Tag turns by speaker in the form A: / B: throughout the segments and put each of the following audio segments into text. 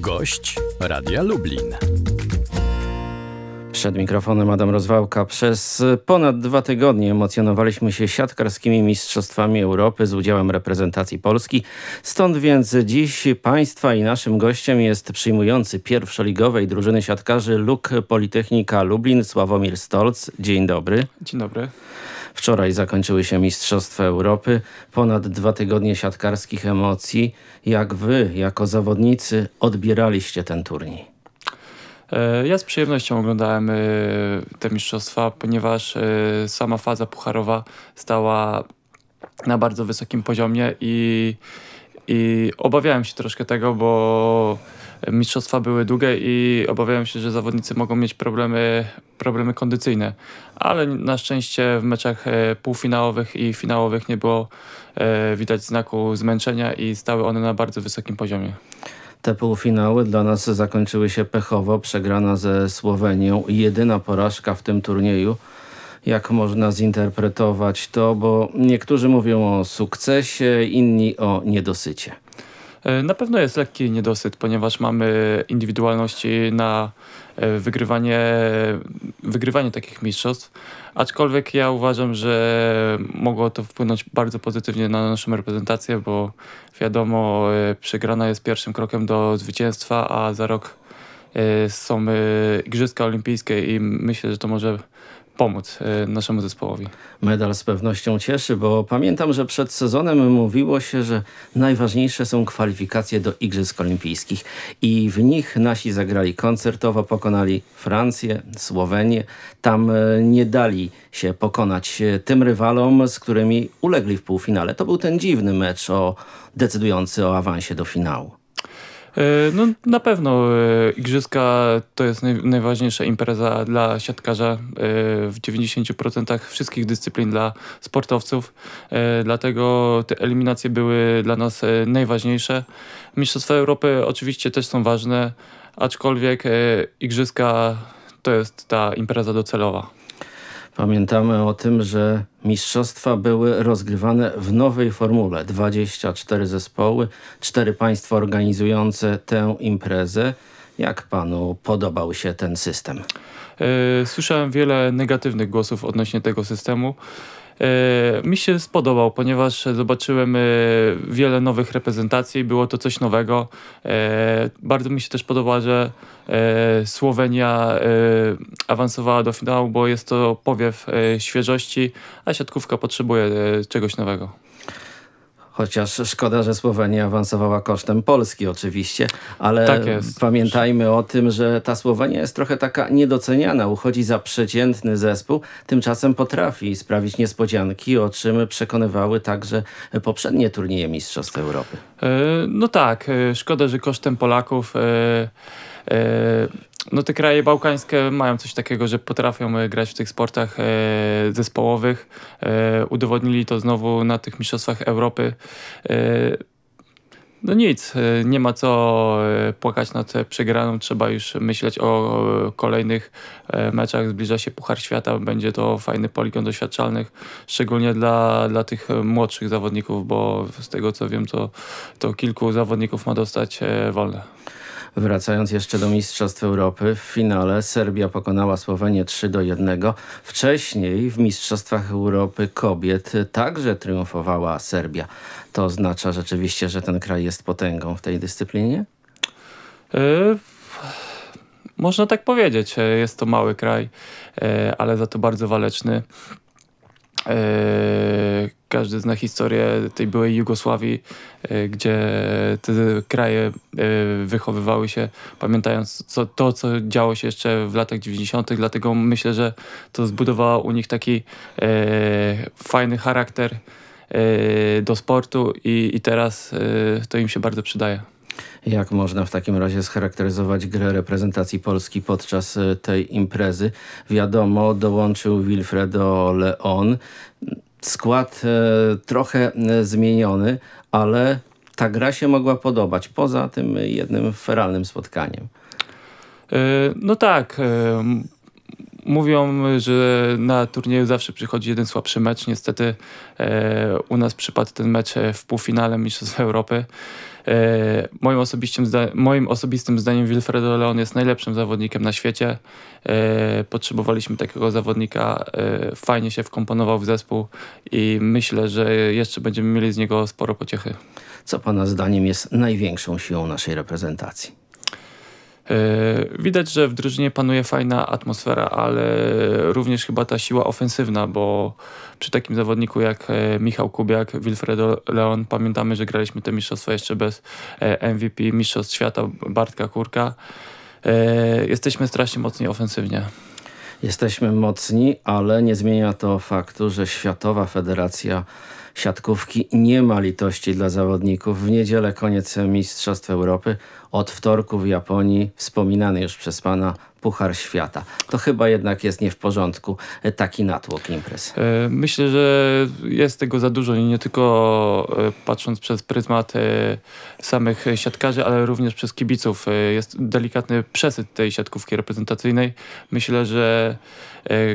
A: Gość Radia Lublin. Przed mikrofonem Adam Rozwałka. Przez ponad dwa tygodnie emocjonowaliśmy się siatkarskimi mistrzostwami Europy z udziałem reprezentacji Polski. Stąd więc dziś Państwa i naszym gościem jest przyjmujący pierwszoligowej drużyny siatkarzy Luk Politechnika Lublin Sławomir Stolc. Dzień dobry. Dzień dobry. Wczoraj zakończyły się Mistrzostwa Europy. Ponad dwa tygodnie siatkarskich emocji. Jak wy, jako zawodnicy, odbieraliście ten turniej?
B: E, ja z przyjemnością oglądałem e, te mistrzostwa, ponieważ e, sama faza pucharowa stała na bardzo wysokim poziomie i, i obawiałem się troszkę tego, bo mistrzostwa były długie i obawiałem się, że zawodnicy mogą mieć problemy, problemy kondycyjne. Ale na szczęście w meczach e, półfinałowych i finałowych nie było e, widać znaku zmęczenia i stały one na bardzo wysokim poziomie.
A: Te półfinały dla nas zakończyły się
B: pechowo, przegrana ze Słowenią. Jedyna
A: porażka w tym turnieju. Jak można zinterpretować to, bo niektórzy
B: mówią o sukcesie, inni o niedosycie. E, na pewno jest lekki niedosyt, ponieważ mamy indywidualności na e, wygrywanie, wygrywanie takich mistrzostw. Aczkolwiek ja uważam, że mogło to wpłynąć bardzo pozytywnie na naszą reprezentację, bo wiadomo, e, przegrana jest pierwszym krokiem do zwycięstwa, a za rok są Igrzyska Olimpijskie i myślę, że to może pomóc e, naszemu zespołowi. Medal z pewnością cieszy, bo
A: pamiętam, że przed sezonem mówiło się, że najważniejsze są kwalifikacje do Igrzysk Olimpijskich i w nich nasi zagrali koncertowo, pokonali Francję, Słowenię. Tam e, nie dali się pokonać e, tym rywalom, z którymi ulegli w półfinale. To był ten dziwny mecz o, decydujący o awansie do finału.
B: E, no na pewno e, Igrzyska to jest najważniejsza impreza dla siatkarza e, w 90% wszystkich dyscyplin dla sportowców. Dlatego te eliminacje były dla nas najważniejsze. Mistrzostwa Europy oczywiście też są ważne, aczkolwiek Igrzyska to jest ta impreza docelowa.
A: Pamiętamy o tym, że mistrzostwa były rozgrywane w nowej formule. 24 zespoły, 4 państwa organizujące
B: tę imprezę. Jak panu podobał się ten system? E, słyszałem wiele negatywnych głosów odnośnie tego systemu. E, mi się spodobał, ponieważ zobaczyłem e, wiele nowych reprezentacji, było to coś nowego. E, bardzo mi się też podoba, że Słowenia awansowała do finału, bo jest to powiew świeżości, a siatkówka potrzebuje czegoś nowego.
A: Chociaż szkoda, że Słowenia awansowała kosztem Polski oczywiście, ale tak pamiętajmy o tym, że ta Słowenia jest trochę taka niedoceniana, uchodzi za przeciętny zespół, tymczasem potrafi sprawić niespodzianki, o czym przekonywały także poprzednie turnieje Mistrzostw Europy.
B: E, no tak, e, szkoda, że kosztem Polaków e, no te kraje bałkańskie mają coś takiego, że potrafią e, grać w tych sportach e, zespołowych. E, udowodnili to znowu na tych mistrzostwach Europy. No nic, nie ma co płakać nad przegraną, trzeba już myśleć o kolejnych meczach. Zbliża się Puchar Świata, będzie to fajny poligon doświadczalnych, szczególnie dla, dla tych młodszych zawodników, bo z tego co wiem, to, to kilku zawodników ma dostać wolne. Wracając jeszcze do Mistrzostw Europy, w finale Serbia pokonała Słowenię
A: 3 do 1. Wcześniej w Mistrzostwach Europy kobiet także triumfowała Serbia. To oznacza rzeczywiście, że ten kraj jest potęgą w tej dyscyplinie?
B: E, można tak powiedzieć. E, jest to mały kraj, e, ale za to bardzo waleczny. Eee, każdy zna historię tej byłej Jugosławii, eee, gdzie te kraje eee, wychowywały się, pamiętając co, to, co działo się jeszcze w latach 90., dlatego myślę, że to zbudowało u nich taki fajny charakter do sportu i, i teraz to im się bardzo przydaje. Jak
A: można w takim razie scharakteryzować grę reprezentacji Polski podczas e, tej imprezy? Wiadomo, dołączył Wilfredo Leon. Skład e, trochę e, zmieniony, ale ta gra się mogła podobać, poza tym
B: jednym feralnym spotkaniem. No tak, mówią, że na turnieju zawsze przychodzi jeden słabszy mecz. Niestety e, u nas przypadł ten mecz e, w półfinale Mistrzostw Europy. E, moim, osobistym moim osobistym zdaniem Wilfredo Leon jest najlepszym zawodnikiem na świecie. E, potrzebowaliśmy takiego zawodnika. E, fajnie się wkomponował w zespół i myślę, że jeszcze będziemy mieli z niego sporo pociechy. Co Pana zdaniem jest największą siłą naszej reprezentacji? E, widać, że w drużynie panuje fajna atmosfera, ale również chyba ta siła ofensywna, bo przy takim zawodniku jak e, Michał Kubiak, Wilfredo Leon, pamiętamy, że graliśmy te mistrzostwa jeszcze bez e, MVP, mistrzostw świata Bartka Kurka. Jesteśmy strasznie mocni ofensywnie.
A: Jesteśmy mocni, ale nie zmienia to faktu, że Światowa Federacja siatkówki nie ma litości dla zawodników. W niedzielę koniec Mistrzostw Europy od wtorku w Japonii wspominany już przez pana Puchar Świata. To chyba jednak jest nie w porządku e, taki natłok imprez.
B: E, myślę, że jest tego za dużo i nie tylko e, patrząc przez pryzmat samych siatkarzy, ale również przez kibiców. Jest delikatny przesyt tej siatkówki reprezentacyjnej. Myślę, że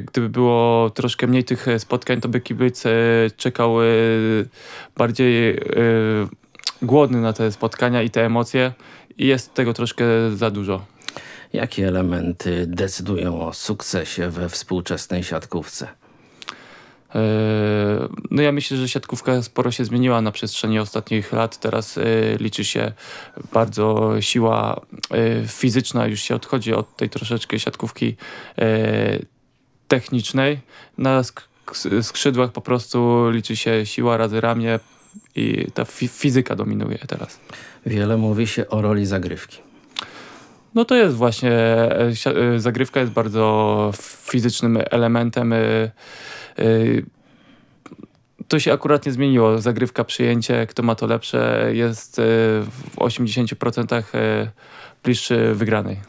B: gdyby było troszkę mniej tych spotkań, to by kibic czekał bardziej głodny na te spotkania i te emocje i jest tego troszkę za dużo.
A: Jakie elementy decydują o sukcesie we współczesnej siatkówce?
B: E, no ja myślę, że siatkówka sporo się zmieniła na przestrzeni ostatnich lat. Teraz e, liczy się bardzo siła e, fizyczna, już się odchodzi od tej troszeczkę siatkówki technicznej. Na skrzydłach po prostu liczy się siła razy ramię, i ta fi fizyka dominuje teraz. Wiele mówi się o roli zagrywki. No to jest właśnie, e, e, zagrywka jest bardzo fizycznym elementem. E, to się akurat nie zmieniło. Zagrywka, przyjęcie, kto ma to lepsze, jest w 80% bliższy wygranej.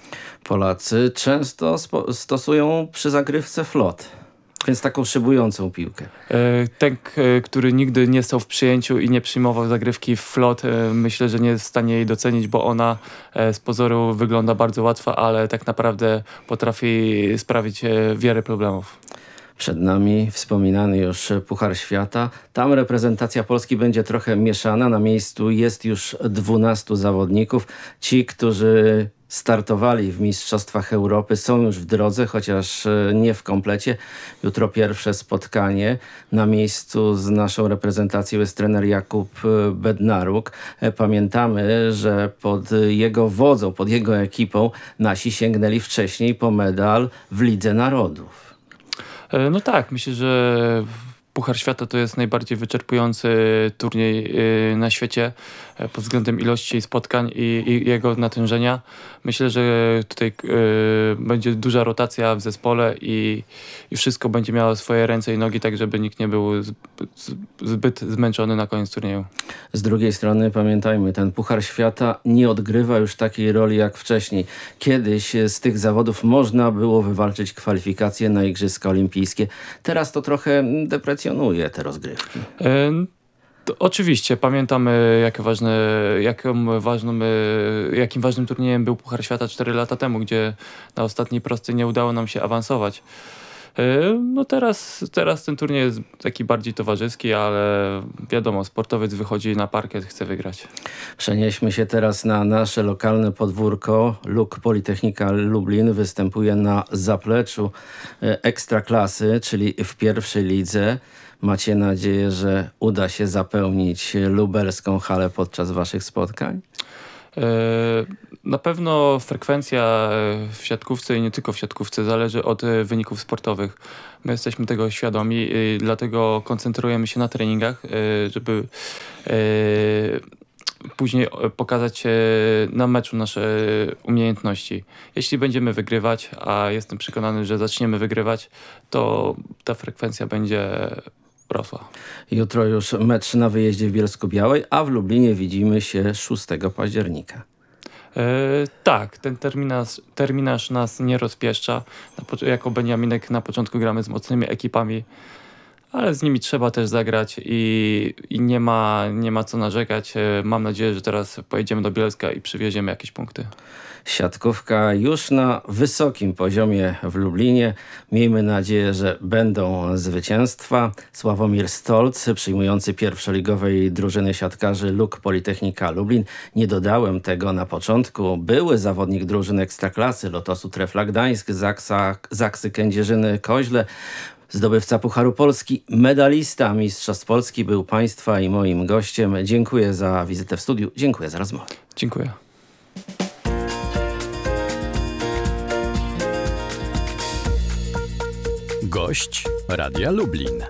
B: Polacy często stosują przy
A: zagrywce flot. Więc taką szybującą piłkę.
B: E, ten, e, który nigdy nie stał w przyjęciu i nie przyjmował zagrywki w flot, e, myślę, że nie jest w stanie jej docenić, bo ona z pozoru wygląda bardzo łatwa, ale tak naprawdę potrafi sprawić wiele problemów.
A: Przed nami wspominany już Puchar Świata.
B: Tam reprezentacja
A: Polski będzie trochę mieszana. Na miejscu jest już 12 zawodników. Ci, którzy startowali w Mistrzostwach Europy, są już w drodze, chociaż e, nie w komplecie. Jutro pierwsze spotkanie na miejscu z naszą reprezentacją jest trener Jakub e, Bednaruk. E, pamiętamy, że pod jego wodzą, pod jego ekipą nasi sięgnęli wcześniej po medal w Lidze Narodów.
B: No tak, myślę, że Puchar Świata to jest najbardziej wyczerpujący turniej y, na świecie e, pod względem ilości spotkań i, i jego natężenia. Myślę, że tutaj y, będzie duża rotacja w zespole i, i wszystko będzie miało swoje ręce i nogi, tak żeby nikt nie był zbyt zmęczony na koniec turnieju. Z drugiej strony pamiętajmy, ten Puchar Świata nie odgrywa już
A: takiej roli jak wcześniej. Kiedyś e, z tych zawodów można było wywalczyć kwalifikacje na Igrzyska Olimpijskie. Teraz to trochę deprecjonuje te rozgrywki.
B: E, to oczywiście, pamiętamy ważne, e, jakim ważnym turniejem był Puchar Świata 4 lata temu, gdzie na ostatniej prostej nie udało nam się awansować. Y, no teraz, teraz ten turniej jest taki bardziej towarzyski, ale wiadomo, sportowiec wychodzi na parkiet, chce wygrać.
A: Przenieśmy się teraz na nasze lokalne podwórko. Luk Politechnika Lublin występuje na zapleczu y, ekstraklasy, czyli w pierwszej lidze. Macie nadzieję, że uda się zapełnić lubelską halę podczas waszych spotkań?
B: E, na pewno frekwencja e, w siatkówce i nie tylko w siatkówce zależy od e, wyników sportowych. My jesteśmy tego świadomi, dlatego koncentrujemy się na treningach, żeby później pokazać na meczu nasze umiejętności. Jeśli będziemy wygrywać, a jestem przekonany, że zaczniemy wygrywać, to ta frekwencja będzie
A: Jutro już mecz na wyjeździe w Bielsku-Białej, a w Lublinie widzimy się 6 października.
B: Yy, tak, ten terminarz, terminarz nas nie rozpieszcza. Jako Beniaminek na początku gramy z mocnymi ekipami ale z nimi trzeba też zagrać i, i, nie, ma, nie ma co narzekać. E, mam nadzieję, że teraz pojedziemy do Bielska i przywieziemy jakieś punkty. Siatkówka już na wysokim poziomie w Lublinie.
A: Miejmy nadzieję, że będą zwycięstwa. Sławomir Stolc, przyjmujący pierwszoligowej drużyny siatkarzy Luk Politechnika Lublin. Nie dodałem tego na początku. Były zawodnik drużyny Ekstraklasy Lotosu Trefla Gdańsk, Zaksa, Zaksy Kędzierzyny Koźle zdobywca Pucharu Polski, medalista Mistrzostw Polski, był Państwa i moim gościem. Dziękuję za wizytę w studiu, dziękuję za rozmowę.
B: Dziękuję. Gość Radia Lublin.